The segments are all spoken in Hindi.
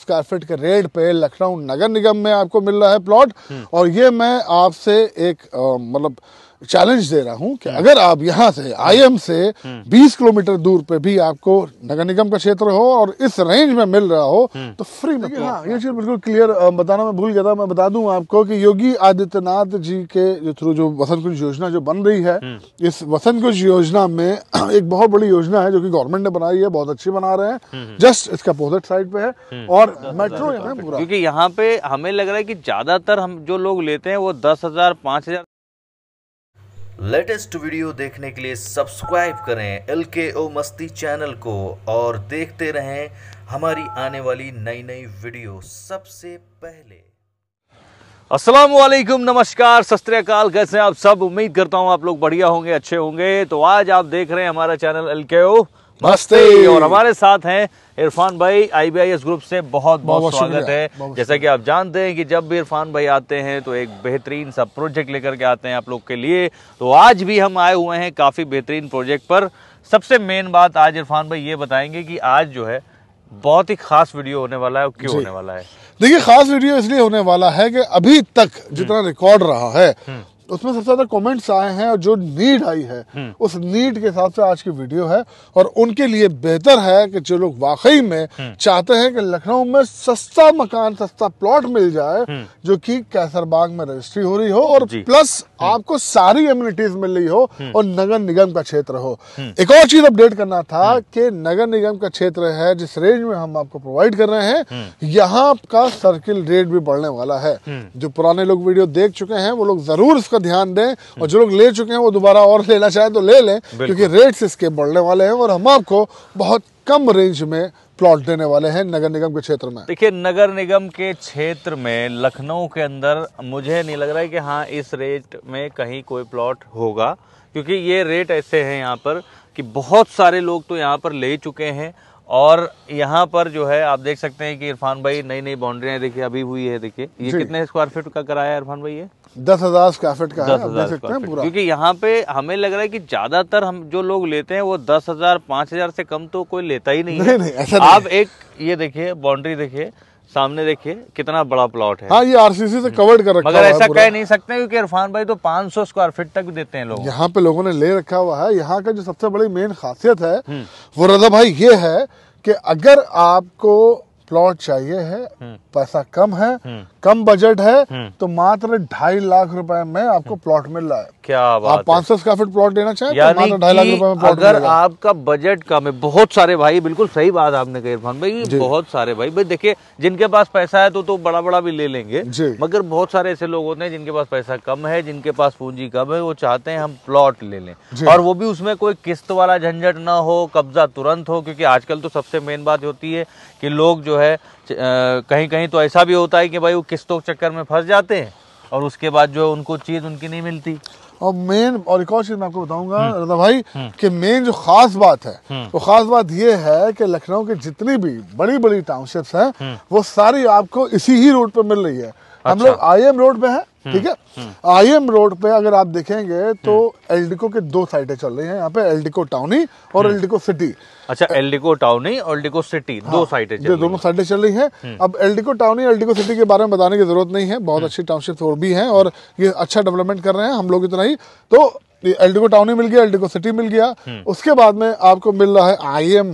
स्क्वायर फीट के रेट पे लखनऊ नगर निगम में आपको मिल रहा है प्लॉट हम्म। और ये मैं आपसे एक मतलब चैलेंज दे रहा हूँ कि हम्म। अगर आप यहाँ से आईएम हाँ। से 20 हम्म। किलोमीटर दूर पे भी आपको नगर निगम का क्षेत्र हो और इस रेंज में मिल रहा हो हम्म। तो फ्री में तो हाँ ये चीज बिल्कुल क्लियर बताना मैं भूल गया था मैं बता दूं आपको कि योगी आदित्यनाथ जी के जो थ्रू जो वसंत कुंज योजना जो बन रही है इस वसंत कुंज योजना में एक बहुत बड़ी योजना है जो की गवर्नमेंट ने बनाई है बहुत अच्छी बना रहे हैं जस्ट इसका अपोजिट साइड पे है और मेट्रो यहाँ पूरा क्योंकि यहाँ पे हमें लग रहा है की ज्यादातर हम जो लोग लेते हैं वो दस हजार पांच हजार लेटेस्ट वीडियो देखने के लिए सब्सक्राइब करें एल के ओ मस्ती चैनल को और देखते रहें हमारी आने वाली नई नई वीडियो सबसे पहले असलम नमस्कार सस्त्रकाल कैसे हैं आप सब उम्मीद करता हूं आप लोग बढ़िया होंगे अच्छे होंगे तो आज आप देख रहे हैं हमारा चैनल एल के ओ नमस्ते और हमारे साथ हैं इरफान भाई आईबीआईएस ग्रुप से बहुत बहुत स्वागत है जैसा कि आप जानते हैं कि जब भी इरफान भाई आते हैं तो एक बेहतरीन सा प्रोजेक्ट लेकर के आते हैं आप लोग के लिए तो आज भी हम आए हुए हैं काफ़ी बेहतरीन प्रोजेक्ट पर सबसे मेन बात आज इरफान भाई ये बताएंगे कि आज जो है बहुत ही खास वीडियो होने वाला है और क्यों होने वाला है देखिए खास वीडियो इसलिए होने वाला है कि अभी तक जितना रिकॉर्ड हम्म। रहा है हम्म। उसमें सबसे ज्यादा कमेंट्स आए हैं और जो नीड आई है हम्म। उस नीड के हिसाब से आज की वीडियो है और उनके लिए बेहतर है कि जो लोग वाकई में हम्म। चाहते हैं कि लखनऊ में सस्ता मकान सस्ता प्लॉट मिल जाए हम्म। जो कि कैसरबाग में रजिस्ट्री हो रही हो और प्लस आपको सारी एम्यूनिटीज मिल रही हो और नगर निगम का क्षेत्र हो एक और चीज अपडेट करना था कि नगर निगम का क्षेत्र है जिस रेंज में हम आपको प्रोवाइड कर रहे हैं यहाँ का सर्किल रेट भी बढ़ने वाला है जो पुराने लोग वीडियो देख चुके हैं वो लोग जरूर उसका ध्यान दें और जो लोग ले चुके हैं वो दोबारा और लेना चाहे तो ले लें क्योंकि रेट्स इसके बढ़ने वाले हैं और हम आपको बहुत कम रेंज में प्लॉट देने वाले हैं नगर निगम के क्षेत्र में देखिए नगर निगम के क्षेत्र में लखनऊ के अंदर मुझे नहीं लग रहा है कि हाँ इस रेट में कहीं कोई प्लॉट होगा क्योंकि ये रेट ऐसे हैं यहाँ पर कि बहुत सारे लोग तो यहाँ पर ले चुके हैं और यहाँ पर जो है आप देख सकते हैं कि इरफान भाई नई नई बाउंड्रियाँ देखिए अभी हुई है देखिए ये कितने स्क्वायर फीट का कराया है इरफान भाई ये दस हजार स्क्वायर फीट का है सकते हैं पूरा क्योंकि यहाँ पे हमें लग रहा है कि ज्यादातर हम जो लोग लेते हैं वो दस हजार पांच हजार से कम तो कोई लेता ही नहीं, नहीं, है। नहीं ऐसा आप एक ये देखिए बाउंड्री देखिए सामने देखिए कितना बड़ा प्लॉट है हाँ ये आरसीसी से कवर्ड कर रखा मगर ऐसा कह नहीं सकते क्योंकि इरफान भाई तो 500 स्क्वायर फीट तक देते हैं लोग यहाँ पे लोगों ने ले रखा हुआ है यहाँ का जो सबसे बड़ी मेन खासियत है हम्म। वो रजा भाई ये है कि अगर आपको प्लॉट चाहिए है हम्म। पैसा कम है हम्म। कम बजट है हम्म। तो मात्र ढाई लाख रुपए में आपको हम्म। प्लॉट मिल रहा है क्या बात आप पांच सौ स्क्वायर फीट प्लॉट लेना चाहें तो मात्र ढाई लाख रुपए में प्लॉट अगर आपका बजट कम है बहुत सारे भाई बिल्कुल सही बात आपने कही इरफान भाई बहुत सारे भाई भाई देखिए जिनके पास पैसा है तो तो बड़ा बड़ा भी ले लेंगे मगर बहुत सारे ऐसे लोग होते हैं जिनके पास पैसा कम है जिनके पास पूंजी कम है वो चाहते हैं हम प्लॉट ले लें और वो भी उसमें कोई किस्त वाला झंझट ना हो कब्जा तुरंत हो क्योंकि आजकल तो सबसे मेन बात होती है कि लोग जो है कहीं कहीं तो ऐसा भी होता है कि भाई वो किस्तों के चक्कर में फंस जाते हैं और उसके बाद जो उनको चीज़ उनकी नहीं मिलती और मेन और एक और चीज़ मैं आपको बताऊंगा हम्म। रजा भाई हम्म। कि मेन जो खास बात है हम्म। वो खास बात ये है कि लखनऊ के जितनी भी बड़ी बड़ी टाउनशिप्स हैं वो सारी आपको इसी ही रोड पर मिल रही है हम अच्छा। लोग आई एम रोड पे हैं ठीक है आई एम रोड पे अगर आप देखेंगे तो एलडीको के दो साइडें चल रही हैं यहाँ पे एलडीको टाउनी और हम्म। एलडीको सिटी अच्छा एलडीको टाउनी और एलडीको सिटी हाँ, दो साइडें चल दोनों साइडें चल रही हैं हम्म। अब एलडीको टाउनी एलडीको सिटी के बारे में बताने की जरूरत नहीं है बहुत हम्म। अच्छी टाउनशिप और भी है और ये अच्छा डेवलपमेंट कर रहे हैं हम लोग इतना ही तो एलडिको टाउन ही मिल गया एलडिको सिटी मिल गया उसके बाद में आपको मिल रहा है आई एम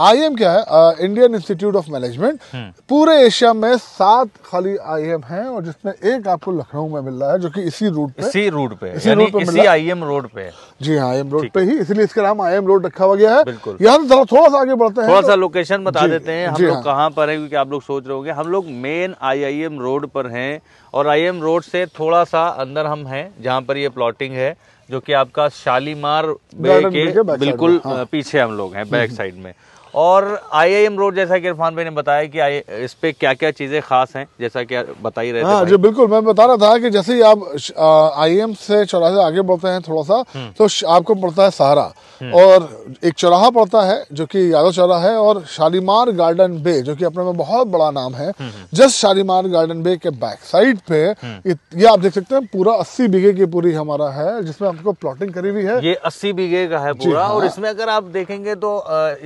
आई क्या है इंडियन इंस्टीट्यूट ऑफ मैनेजमेंट पूरे एशिया में सात खाली आई एम है और जिसमें एक आपको लखनऊ में मिल रहा है जो कि इसी रूट पे इसी रूट पे इसी रूट पे इसी आई एम रोड पे जी हाँ आई एम रोड पे ही इसलिए इसका नाम आई एम रोड रखा हुआ गया है बिल्कुल यहाँ थोड़ा सा आगे बढ़ते हैं थोड़ा तो- सा लोकेशन बता देते हैं हम लोग हाँ। कहाँ पर है क्योंकि आप लोग सोच रहे होंगे हम लोग main I I M road पर है और आई एम रोड से थोड़ा सा अंदर हम हैं जहाँ पर ये प्लॉटिंग है जो कि आपका शालीमार के बिल्कुल हाँ। पीछे हम लोग हैं बैक हम्म, साइड हम्म। में और आईआईएम रोड जैसा कि इरफान भाई ने बताया कि आई इस पे क्या क्या चीज़ें खास हैं जैसा कि बता ही रहे हाँ, जी बिल्कुल मैं बता रहा था कि जैसे ही आप आईआईएम से चौराहे आगे बढ़ते हैं थोड़ा सा हम्म। तो आपको पड़ता है सहारा हम्म। और एक चौराहा पड़ता है जो कि यादव चौराहा है और शालीमार गार्डन बे जो कि अपने में बहुत बड़ा नाम है hmm, just Shalimar garden bay के बैक साइड पे ये आप देख सकते हैं पूरा अस्सी बीघे की पूरी हमारा है जिसमें आपको प्लॉटिंग करी हुई है ये अस्सी बीघे का है पूरा और हाँ। इसमें अगर आप देखेंगे तो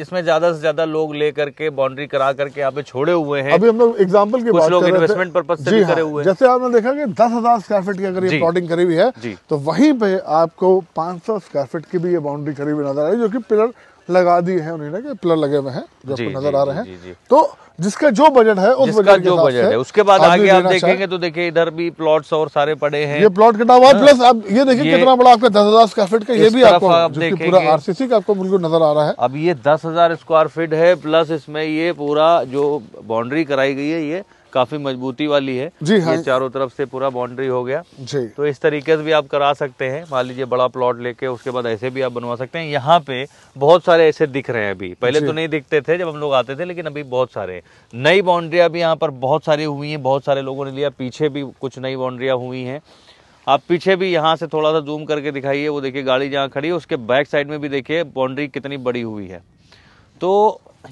इसमें ज्यादा से ज्यादा लोग ले करके बाउंड्री करा करके यहाँ पे छोड़े हुए हैं अभी हम लोग एग्जाम्पल की कुछ लोग इन्वेस्टमेंट पर्पज से हाँ, करे हुए जैसे आपने देखा कि दस हजार स्क्वायर फीट की अगर ये प्लॉटिंग करी हुई है तो वहीं पे आपको पांच सौ स्क्वायर फीट की भी ये बाउंड्री करी हुई नजर आ रही है जो की पिलर लगा दी है उन्होंने कि पिलर लगे हुए हैं जो आपको नजर आ रहे हैं तो जिसका जो बजट है उस बजट जो बजट है उसके बाद आगे आप देखेंगे तो देखिए इधर भी प्लॉट्स और सारे पड़े हैं ये प्लॉट कटा हुआ प्लस हाँ। आप ये देखिए कितना बड़ा आपका दस हजार स्क्वायर फीट का ये भी आपको पूरा आरसीसी का आपको बिल्कुल नजर आ रहा है अब ये दस हजार स्क्वायर फीट है प्लस इसमें ये पूरा जो बाउंड्री कराई गई है ये काफी मजबूती वाली है जी हाँ। ये चारों तरफ से पूरा बाउंड्री हो गया जी तो इस तरीके से भी आप करा सकते हैं मान लीजिए बड़ा प्लॉट लेके उसके बाद ऐसे भी आप बनवा सकते हैं यहाँ पे बहुत सारे ऐसे दिख रहे हैं अभी पहले तो नहीं दिखते थे जब हम लोग आते थे लेकिन अभी बहुत सारे नई बाउंड्रिया भी यहाँ पर बहुत सारी हुई है बहुत सारे लोगों ने लिया पीछे भी कुछ नई बाउंड्रिया हुई है आप पीछे भी यहाँ से थोड़ा सा जूम करके दिखाइए वो देखिए गाड़ी जहाँ खड़ी है उसके बैक साइड में भी देखिए बाउंड्री कितनी बड़ी हुई है तो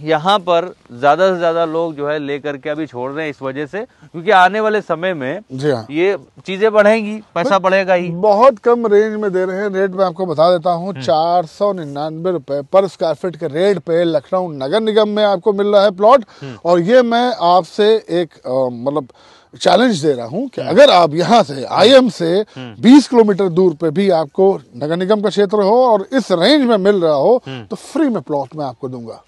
यहाँ पर ज्यादा से ज्यादा लोग जो है लेकर के अभी छोड़ रहे हैं इस वजह से क्योंकि आने वाले समय में जी हाँ। ये चीजें बढ़ेंगी पैसा बढ़ेगा ही बहुत कम रेंज में दे रहे हैं रेट मैं आपको बता देता हूँ हम्म। चार सौ निन्यानवे रुपए पर स्क्वायर फीट के रेट पे लखनऊ नगर निगम में आपको मिल रहा है प्लॉट हम्म। और ये मैं आपसे एक मतलब चैलेंज दे रहा हूँ कि हम्म। अगर आप यहाँ से आईएम से 20 किलोमीटर दूर पे भी आपको नगर निगम का क्षेत्र हो और इस रेंज में मिल रहा हो तो फ्री में प्लॉट में आपको दूंगा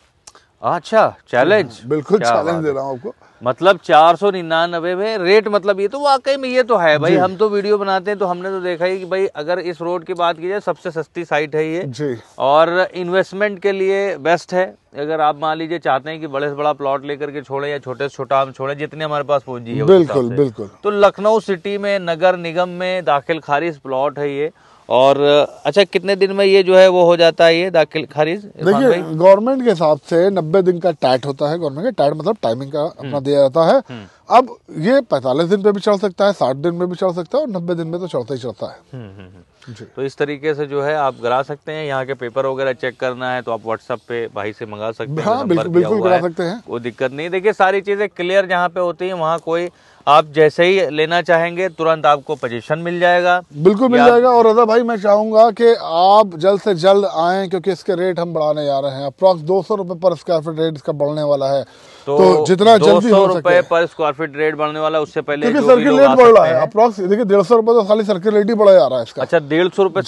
अच्छा चैलेंज हाँ, बिल्कुल चैलेंज दे रहा हूँ आपको मतलब चार सौ निन्यानवे में रेट मतलब ये तो वाकई में ये तो है भाई हम तो वीडियो बनाते हैं तो हमने तो देखा ही कि भाई अगर इस रोड की बात की जाए सबसे सस्ती साइट है ये जी और इन्वेस्टमेंट के लिए बेस्ट है अगर आप मान लीजिए चाहते हैं कि बड़े से बड़ा प्लॉट लेकर के छोड़े या छोटे से छोटा हम छोड़े जितने हमारे पास पूंजी है बिल्कुल बिल्कुल तो लखनऊ सिटी में नगर निगम में दाखिल खारिज प्लॉट है ये और अच्छा कितने दिन में ये जो है वो हो जाता है ये दाखिल खारिज देखिए गवर्नमेंट के हिसाब से नब्बे दिन का टैट होता है गवर्नमेंट मतलब का टैट मतलब टाइमिंग का अपना दिया जाता है हम्म। अब ये पैंतालीस दिन पे भी चढ़ सकता है साठ दिन में भी चढ़ सकता है और नब्बे दिन में तो चढ़ता ही चढ़ता है हम्म, हम्म, हम्म। तो इस तरीके से जो है आप करा सकते हैं यहाँ के पेपर वगैरह चेक करना है तो आप व्हाट्सअप पे भाई से मंगा सकते हाँ, हैं बिल्कुल बिल्कुल करा सकते हैं कोई दिक्कत नहीं देखिए सारी चीज़ें क्लियर जहाँ पे होती है वहाँ कोई आप जैसे ही लेना चाहेंगे तुरंत आपको पोजीशन मिल जाएगा बिल्कुल मिल जाएगा और रजा भाई मैं चाहूंगा कि आप जल्द से जल्द आए क्योंकि इसके रेट हम बढ़ाने जा रहे हैं अप्रॉक्स दो सौ रुपए पर स्क्वायर फीट रेट इसका बढ़ने वाला है तो, तो जितना जल्दी हो सके पर स्क्वायर फिट रेट बढ़ने वाला उससे पहले जो सर्किल रेट बढ़ रहा है अप्रोक्स देखिए डेढ़ सौ रुपए तो खाली सर्किल रेट ही बढ़ा जा रहा है इसका अच्छा डेढ़ सौ रुपए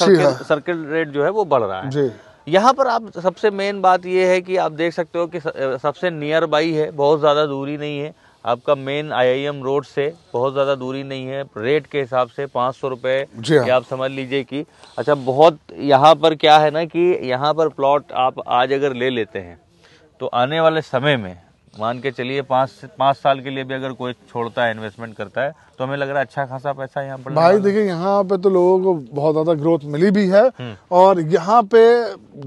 सर्किल रेट हाँ। जो है वो बढ़ रहा है जी यहाँ पर आप सबसे मेन बात ये है कि आप देख सकते हो कि सबसे नियर बाई है बहुत ज़्यादा दूरी नहीं है आपका मेन आईआईएम रोड से बहुत ज़्यादा दूरी नहीं है रेट के हिसाब से पाँच सौ रुपये हाँ। आप समझ लीजिए कि अच्छा बहुत यहाँ पर क्या है ना कि यहाँ पर प्लॉट आप आज अगर ले लेते हैं तो आने वाले समय में मान के चलिए पाँच पाँच साल के लिए भी अगर कोई छोड़ता है इन्वेस्टमेंट करता है तो हमें लग रहा है अच्छा खासा पैसा यहाँ पर भाई देखिए यहाँ पे तो लोगों को बहुत ज़्यादा ग्रोथ मिली भी है हम्म। और यहाँ पे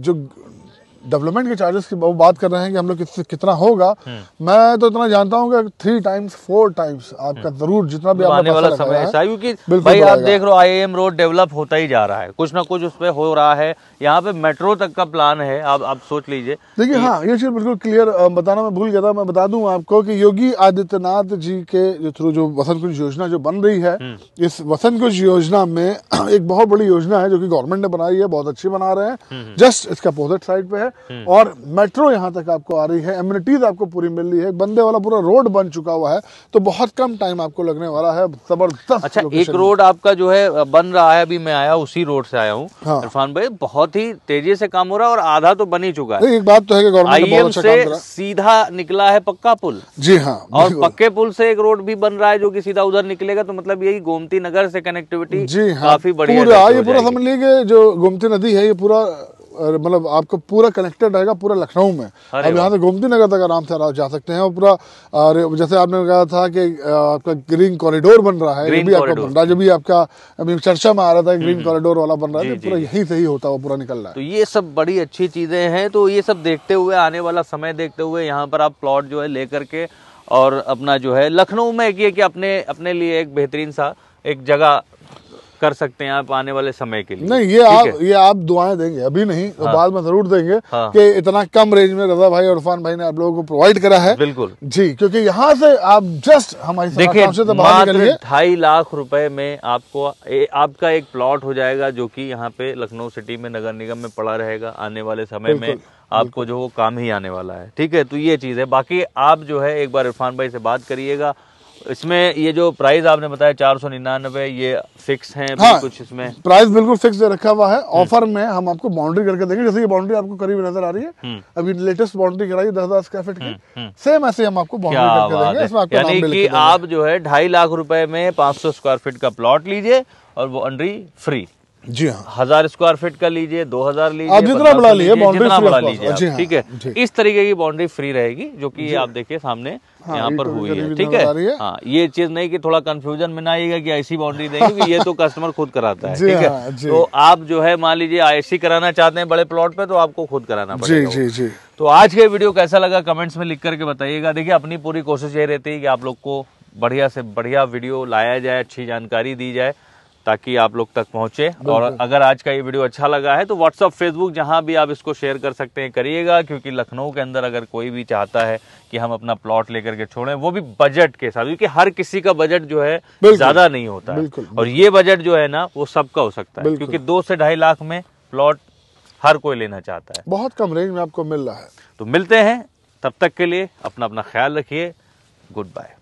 जो डेवलपमेंट के चार्जेस की बात कर रहे हैं कि हम लोग कितना होगा हम्म। मैं तो इतना जानता हूँ कि थ्री टाइम्स फोर टाइम्स आपका हम्म। जरूर जितना भी आने वाला समय ऐसा क्योंकि भाई आप देख रहे हो एम रोड डेवलप होता ही जा रहा है कुछ ना कुछ उस पर हो रहा है यहाँ पे मेट्रो तक का प्लान है आप आप सोच लीजिए देखिए हाँ ये चीज बिल्कुल क्लियर बताना मैं भूल गया था मैं बता दूं आपको कि योगी आदित्यनाथ जी के थ्रू जो वसंत कुंज योजना जो बन रही है हम्म। इस वसंत कुंज योजना में एक बहुत बड़ी योजना है जो कि गवर्नमेंट ने बनाई है बहुत अच्छी बना रहे हैं जस्ट इसका अपोजिट साइड पे है हम्म। और मेट्रो यहाँ तक आपको आ रही है एम्यूनिटीज आपको पूरी मिल रही है बंदे वाला पूरा रोड बन चुका हुआ है तो बहुत कम टाइम आपको लगने वाला है जबरदस्त अच्छा एक रोड आपका जो है बन रहा है अभी मैं आया उसी रोड से आया हूँ हाँ। इरफान भाई बहुत ही तेजी से काम हो रहा है और आधा तो बन ही चुका है एक बात तो है गवर्नमेंट अच्छा सीधा निकला है पक्का पुल जी हाँ और पक्के पुल से एक रोड भी बन रहा है जो की सीधा उधर निकलेगा तो मतलब यही गोमती नगर से कनेक्टिविटी जी हाँ, काफी बढ़िया पूरा समझ लीजिए जो गोमती नदी है ये पूरा मतलब आपको पूरा कनेक्टेड रहेगा पूरा लखनऊ में आप यहाँ से गोमती नगर तक आराम से आराम जा सकते हैं और पूरा जैसे आपने कहा था कि आपका ग्रीन कॉरिडोर बन रहा है जो भी आपका बन रहा है जो भी आपका चर्चा में आ रहा था ग्रीन हम्म। कॉरिडोर वाला बन रहा है पूरा यही सही होता है पूरा निकल रहा है तो ये सब बड़ी अच्छी चीज़ें हैं तो ये सब देखते हुए आने वाला समय देखते हुए यहाँ पर आप प्लॉट जो है लेकर के और अपना जो है लखनऊ में ये कि अपने अपने लिए एक बेहतरीन सा एक जगह कर सकते हैं आप आने वाले समय के लिए नहीं ये आप ये आप दुआएं देंगे अभी नहीं तो हाँ, तो बाद में जरूर देंगे हाँ, कि इतना कम रेंज में रजा भाई और इरफान भाई ने आप लोगों को प्रोवाइड करा है बिल्कुल जी क्योंकि यहाँ से आप जस्ट हमारी देखिए तो ढाई लाख रुपए में आपको आपका एक प्लॉट हो जाएगा जो की यहाँ पे लखनऊ सिटी में नगर निगम में पड़ा रहेगा आने वाले समय में आपको जो वो काम ही आने वाला है ठीक है तो ये चीज़ है बाकी आप जो है एक बार इरफान भाई से बात करिएगा इसमें ये जो प्राइस आपने बताया चार सौ निन्यानवे ये फिक्स है हाँ, कुछ इसमें प्राइस बिल्कुल फिक्स रखा हुआ है ऑफर हम्म। में हम आपको बाउंड्री करके देंगे जैसे ये बाउंड्री आपको करीब नजर आ रही है हम्म। अभी लेटेस्ट बाउंड्री कराई दस हजार स्क्वायर फीट की सेम हम्म, ऐसे हम आपको बाउंड्री करके देंगे इसमें आप जो है ढाई लाख रुपए में पांच सौ स्क्वायर फीट का प्लॉट लीजिए और बाउंड्री फ्री जी हाँ हजार स्क्वायर फीट का लीजिए दो हजार लीजिए आप जितना बड़ा लीजिए बाउंड्री बड़ा लीजिए हाँ, ठीक है इस तरीके की बाउंड्री फ्री रहेगी जो कि आप देखिए सामने हाँ, यहाँ पर तो हुई है हाँ, तो ठीक है हाँ ये चीज नहीं कि थोड़ा कंफ्यूजन में ना आएगा कि ऐसी बाउंड्री देंगे ये तो कस्टमर खुद कराता है ठीक है तो आप जो है मान लीजिए ऐसी कराना चाहते हैं बड़े प्लॉट पे तो आपको खुद कराना पड़ेगा जी जी जी तो आज का वीडियो कैसा लगा कमेंट्स में लिख करके बताइएगा देखिए अपनी पूरी कोशिश यही रहती है कि आप लोग को बढ़िया से बढ़िया वीडियो लाया जाए अच्छी जानकारी दी जाए ताकि आप लोग तक पहुंचे और अगर आज का ये वीडियो अच्छा लगा है तो व्हाट्सअप फेसबुक जहां भी आप इसको शेयर कर सकते हैं करिएगा क्योंकि लखनऊ के अंदर अगर कोई भी चाहता है कि हम अपना प्लॉट लेकर के छोड़ें वो भी बजट के साथ क्योंकि हर किसी का बजट जो है ज़्यादा नहीं होता बिल्कुल, और ये बजट जो है ना वो सबका हो सकता है क्योंकि दो से ढाई लाख में प्लॉट हर कोई लेना चाहता है बहुत कम रेंज में आपको मिल रहा है तो मिलते हैं तब तक के लिए अपना अपना ख्याल रखिए गुड बाय